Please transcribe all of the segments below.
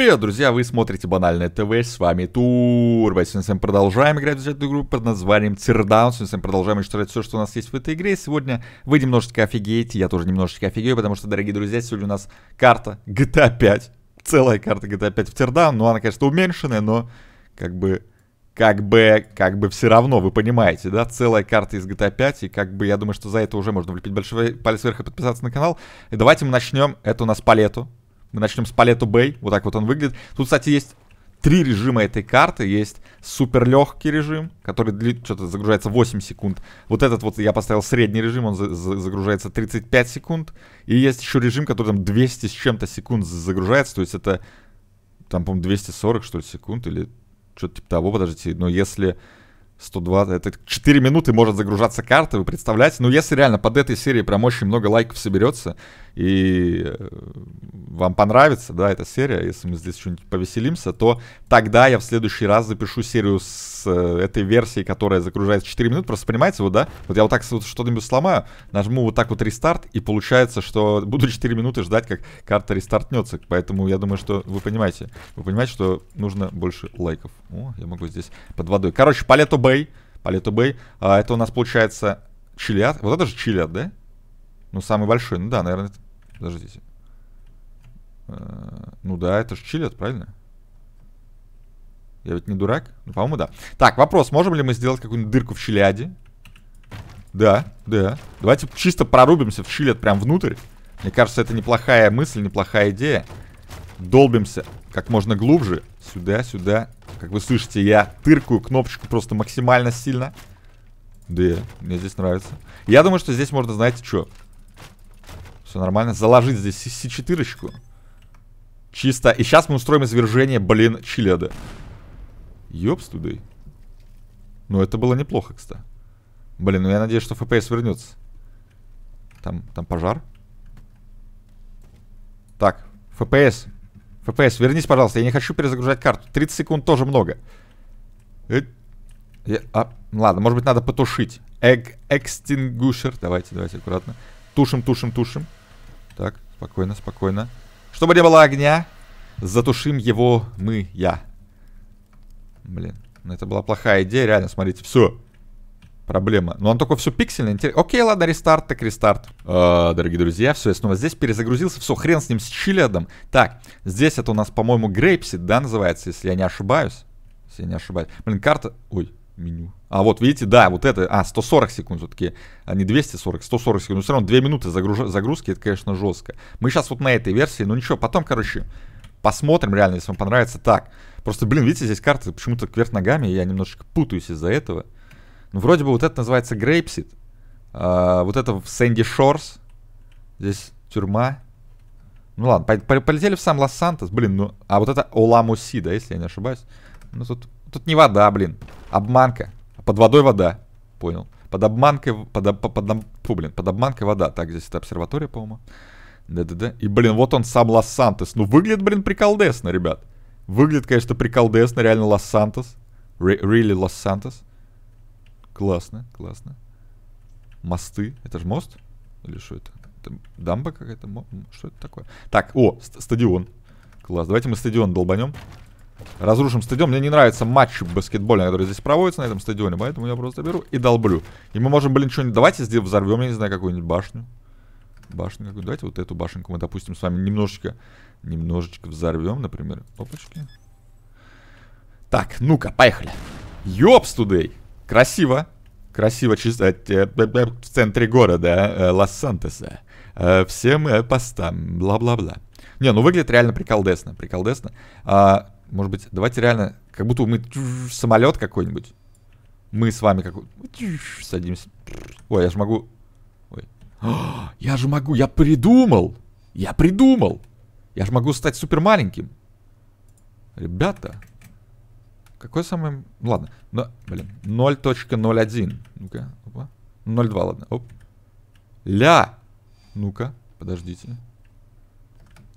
Привет, друзья! Вы смотрите Банальное ТВ, с вами Турбо. Сегодня с вами продолжаем играть в эту игру под названием Тирдаун. Сегодня с вами продолжаем уничтожать все, что у нас есть в этой игре. Сегодня вы немножечко офигеете, я тоже немножечко офигею, потому что, дорогие друзья, сегодня у нас карта GTA 5. Целая карта GTA 5 в Тирдаун. Ну, она, конечно, уменьшенная, но как бы... Как бы, как бы все равно, вы понимаете, да, целая карта из GTA 5, и как бы я думаю, что за это уже можно влепить большой палец вверх и подписаться на канал. И давайте мы начнем, это у нас палету, мы начнем с палету Бэй. Вот так вот он выглядит. Тут, кстати, есть три режима этой карты. Есть супер легкий режим, который длит, что-то загружается 8 секунд. Вот этот вот я поставил средний режим, он за за загружается 35 секунд. И есть еще режим, который там 200 с чем-то секунд загружается. То есть это, там, по-моему, 240, что ли, секунд или что-то типа того, подождите. Но если 120, это 4 минуты может загружаться карта, вы представляете? Ну, если реально под этой серией прям очень много лайков соберется, и э, вам понравится, да, эта серия, если мы здесь что-нибудь повеселимся, то тогда я в следующий раз запишу серию с э, этой версией, которая загружается 4 минуты. Просто понимаете, вот, да, вот я вот так вот что-нибудь сломаю, нажму вот так вот рестарт, и получается, что буду 4 минуты ждать, как карта рестартнется. Поэтому я думаю, что вы понимаете, вы понимаете, что нужно больше лайков. О, я могу здесь под водой. Короче, палету Б Бэй, Палето Бэй. А, это у нас получается Чилиад. Вот это же Чилиад, да? Ну, самый большой. Ну да, наверное. Это... Подождите. А, ну да, это же Чилиад, правильно? Я ведь не дурак? Ну, по-моему, да. Так, вопрос. Можем ли мы сделать какую-нибудь дырку в Чилиаде? Да, да. Давайте чисто прорубимся в Чилиад прям внутрь. Мне кажется, это неплохая мысль, неплохая идея долбимся как можно глубже. Сюда, сюда. Как вы слышите, я тыркую кнопочку просто максимально сильно. Да, мне здесь нравится. Я думаю, что здесь можно, знаете, что? Все нормально. Заложить здесь с 4 Чисто. И сейчас мы устроим извержение, блин, Чиледа. Ёпс тудей. Ну, это было неплохо, кстати. Блин, ну я надеюсь, что fps вернется. Там, там пожар. Так, fps ППС, вернись, пожалуйста, я не хочу перезагружать карту. 30 секунд тоже много. Э, я, а, ладно, может быть, надо потушить. Эк, экстингушер. Давайте, давайте, аккуратно. Тушим, тушим, тушим. Так, спокойно, спокойно. Чтобы не было огня, затушим его мы, я. Блин, ну это была плохая идея, реально, смотрите, все. Все проблема. Но он только все пиксельный. Интерес... Окей, ладно, рестарт, так рестарт. Э, дорогие друзья, все, я снова здесь перезагрузился. Все, хрен с ним, с чилиадом. Так, здесь это у нас, по-моему, грейпсид, да, называется, если я не ошибаюсь. Если я не ошибаюсь. Блин, карта... Ой, меню. А вот, видите, да, вот это... А, 140 секунд все-таки, а не 240, 140 секунд. Но все равно 2 минуты загруж... загрузки, это, конечно, жестко. Мы сейчас вот на этой версии, ну ничего, потом, короче, посмотрим реально, если вам понравится. Так, просто, блин, видите, здесь карты почему-то кверх ногами, я немножечко путаюсь из-за этого. Ну, вроде бы вот это называется Грейпсид. А, вот это Сэнди Шорс. Здесь тюрьма. Ну ладно, по полетели в сам Лос-Сантос. Блин, ну... А вот это Оламуси, да, если я не ошибаюсь. Ну тут, тут не вода, блин. Обманка. Под водой вода. Понял. Под обманкой... Под, под, под, фу, блин, под обманкой вода. Так, здесь это обсерватория, по-моему. Да-да-да. И, блин, вот он сам Лос-Сантос. Ну выглядит, блин, приколдесно, ребят. Выглядит, конечно, приколдесно. Реально Лос-Сантос. Really Лос-Сантос. Классно, классно. Мосты. Это же мост? Или что это? это дамба какая-то? Что это такое? Так, о, ст стадион. Класс. Давайте мы стадион долбанем. Разрушим стадион. Мне не нравится матч баскетбольный, который здесь проводится на этом стадионе. Поэтому я просто беру и долблю. И мы можем, блин, что-нибудь... Давайте здесь взорвем, я не знаю, какую-нибудь башню. Башню какую Давайте вот эту башенку мы, допустим, с вами немножечко... Немножечко взорвем, например. Опачки. Так, ну-ка, поехали. Ёпс тудей. Красиво. Красиво чисто э, в центре города э, Лос-Сантоса. Э, всем постам, бла-бла-бла. Не, ну выглядит реально приколдесно, приколдесно. А, может быть, давайте реально, как будто мы самолет какой-нибудь. Мы с вами как садимся. Ой, я же могу... Ой. О, я же могу, я придумал! Я придумал! Я же могу стать супер маленьким. Ребята, какой самый... Ладно. Но, блин, 0.01. Ну-ка, опа. 0.2, ладно. Оп. Ля! Ну-ка, подождите.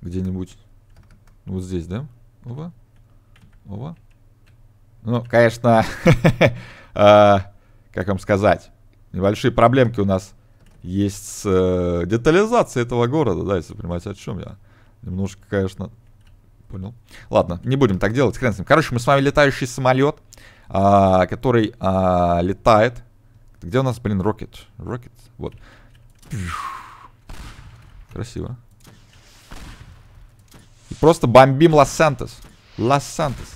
Где-нибудь. Ну, вот здесь, да? Опа. Опа. Ну, конечно, э, как вам сказать, небольшие проблемки у нас есть с э, детализацией этого города, да, если понимаете, о чем я. Немножко, конечно, Понял. Ладно, не будем так делать, хрен с ним. Короче, мы с вами летающий самолет, а, который а, летает. Где у нас, блин, рокет? Рокет, вот. Красиво. И просто бомбим Лос-Сантос. Лос-Сантос.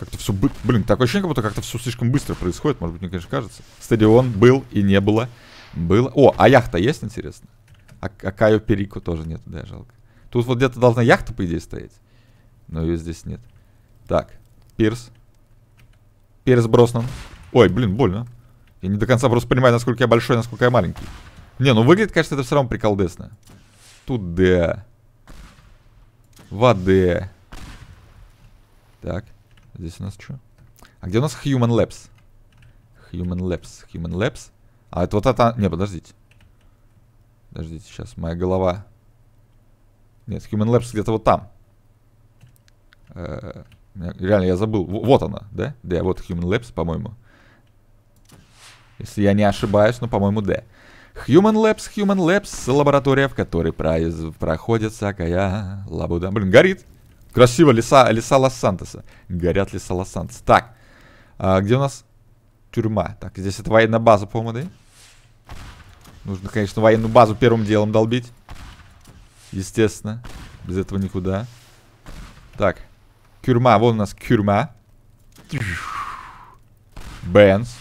Как-то все, блин, такое ощущение, как будто как-то все слишком быстро происходит, может быть, мне, конечно, кажется. Стадион был и не было. Было. О, а яхта есть, интересно? А, а Кайо Перико тоже нет, да, жалко. Тут вот где-то должна яхта, по идее, стоять. Но ее здесь нет. Так, Пирс. Пирс броснан. Ой, блин, больно. Я не до конца просто понимаю, насколько я большой, насколько я маленький. Не, ну выглядит, конечно, это все равно приколдесно. Туда. Воды. Так, здесь у нас что? А где у нас Human Labs? Human Labs, Human Labs. А это вот это... Не, подождите. Подождите, сейчас моя голова нет, Human Labs где-то вот там. Э, реально, я забыл. вот она, да? Да, вот Human Labs, по-моему. Если я не ошибаюсь, но, ну, по-моему, да. Human Labs, Human Labs, лаборатория, в которой проходит всякая лабуда. Блин, горит. Красиво, леса, леса Лос-Сантоса. Горят леса Лос-Сантоса. Так, а, где у нас тюрьма? Так, здесь это военная база, по-моему, да? Нужно, конечно, военную базу первым делом долбить. Естественно. Без этого никуда. Так. Кюрма. Вон у нас кюрма. Бенс.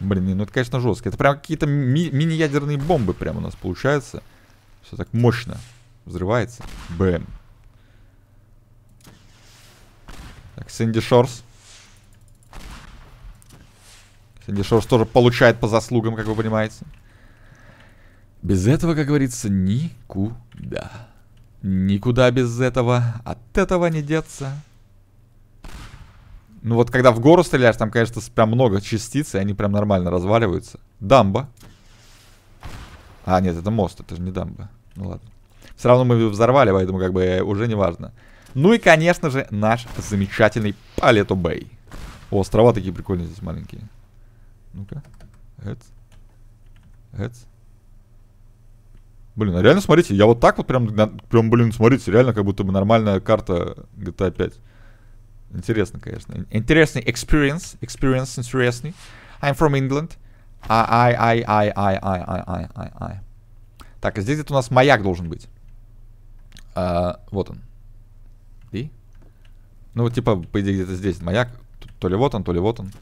Блин, ну это, конечно, жестко. Это прям какие-то ми мини-ядерные бомбы прям у нас получаются. Все так мощно. Взрывается. Бэм. Так, Сэнди Шорс. Сэнди Шорс тоже получает по заслугам, как вы понимаете. Без этого, как говорится, никуда. Никуда без этого. От этого не деться. Ну вот когда в гору стреляешь, там, конечно, прям много частиц, и они прям нормально разваливаются. Дамба. А, нет, это мост, это же не дамба. Ну ладно. Все равно мы взорвали, поэтому как бы э, уже не важно. Ну и, конечно же, наш замечательный Палето Бэй. О, острова такие прикольные здесь маленькие. Ну-ка. Эц. Эц. Блин, а реально, смотрите, я вот так вот прям, прям, блин, смотрите, реально как будто бы нормальная карта GTA 5. Интересно, конечно. Интересный experience, experience интересный. I'm from England. I, I, I, I, I, I, I, I, I, I. Так, а здесь где-то у нас маяк должен быть. А, вот он. И? Ну, вот, типа, по идее, где-то здесь маяк. То ли вот он, то ли вот он.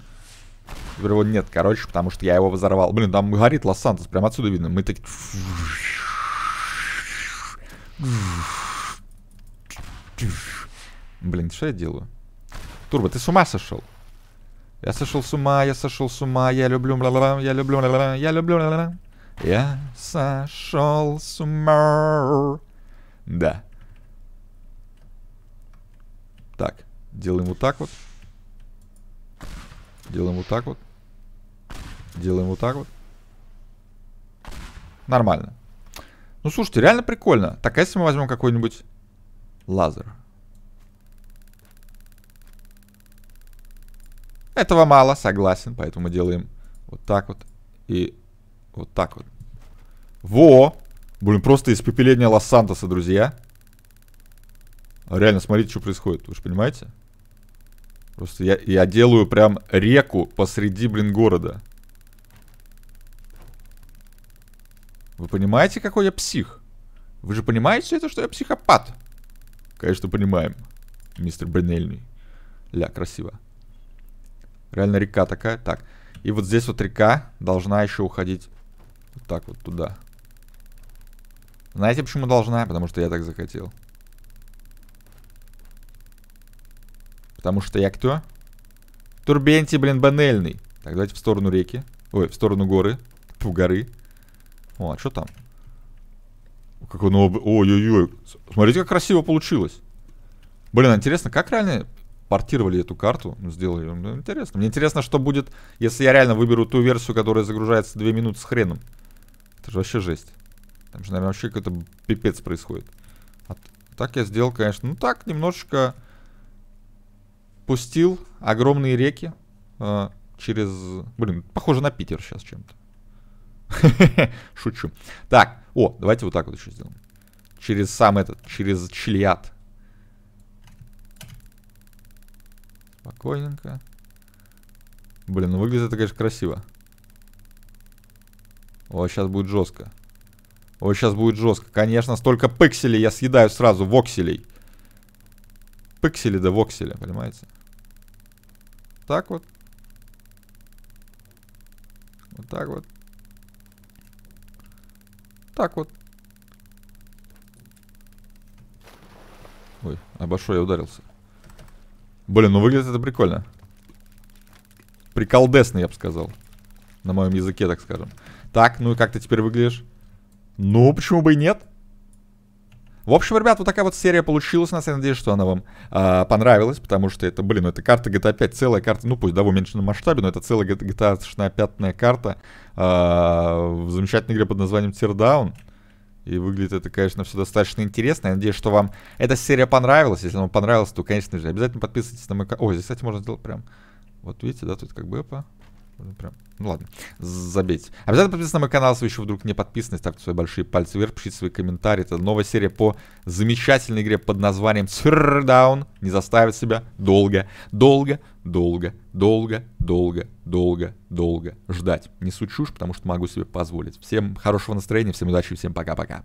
Теперь его нет, короче, потому что я его взорвал. Блин, там горит Лос-Сантос, прям отсюда видно. Мы такие... Блин, что я делаю? Турбо, ты с ума сошел? Я сошел с ума, я сошел с ума, я люблю, я люблю, я люблю, я сошел с ума. Да. Так, делаем вот так вот. Делаем вот так вот. Делаем вот так вот. Нормально. Ну, слушайте, реально прикольно. Так, а если мы возьмем какой-нибудь лазер? Этого мало, согласен, поэтому мы делаем вот так вот и вот так вот. Во! Блин, просто из испепеление Лос-Сантоса, друзья. Реально, смотрите, что происходит, вы же понимаете? Просто я, я делаю прям реку посреди, блин, города. Вы понимаете, какой я псих? Вы же понимаете это, что я психопат? Конечно, понимаем, мистер Бринельный. Ля, красиво. Реально река такая. Так, и вот здесь вот река должна еще уходить вот так вот туда. Знаете, почему должна? Потому что я так захотел. Потому что я кто? Турбенти, блин, банельный. Так, давайте в сторону реки. Ой, в сторону горы. Фу, горы. О, а что там? Как ну, он... Ой-ой-ой. Смотрите, как красиво получилось. Блин, а интересно, как реально портировали эту карту, ну, сделали. Ну, интересно. Мне интересно, что будет, если я реально выберу ту версию, которая загружается 2 минуты с хреном. Это же вообще жесть. Там же, наверное, вообще какой-то пипец происходит. А так я сделал, конечно. Ну так, немножечко пустил огромные реки э, через... Блин, похоже на Питер сейчас чем-то. Шучу. Так, о, давайте вот так вот еще сделаем. Через сам этот, через чильят. Спокойненько. Блин, ну выглядит это, конечно, красиво. О, сейчас будет жестко. О, сейчас будет жестко. Конечно, столько пикселей я съедаю сразу, вокселей. Пиксели да вокселя, понимаете? Так вот. Вот так вот. Так вот. Ой, обо я ударился. Блин, ну выглядит это прикольно. Приколдесно, я бы сказал. На моем языке, так скажем. Так, ну и как ты теперь выглядишь? Ну, почему бы и нет? В общем, ребят, вот такая вот серия получилась у нас. Я надеюсь, что она вам э, понравилась, потому что это, блин, ну, это карта GTA 5, целая карта, ну пусть да, в уменьшенном масштабе, но это целая GTA 5 карта. Э, в замечательной игре под названием Teardown. И выглядит это, конечно, все достаточно интересно. Я надеюсь, что вам эта серия понравилась. Если вам понравилось, то, конечно же, обязательно подписывайтесь на мой канал. О, здесь, кстати, можно сделать прям... Вот видите, да, тут как бы... Опа. Ну, прям... Ну ладно, забейте. Обязательно подписывайтесь на мой канал, если вы еще вдруг не подписаны. Ставьте свои большие пальцы вверх, пишите свои комментарии. Это новая серия по замечательной игре под названием Surdown. Не заставит себя долго, долго, долго, долго, долго, долго, долго ждать. Не сучушь, потому что могу себе позволить. Всем хорошего настроения, всем удачи, всем пока-пока.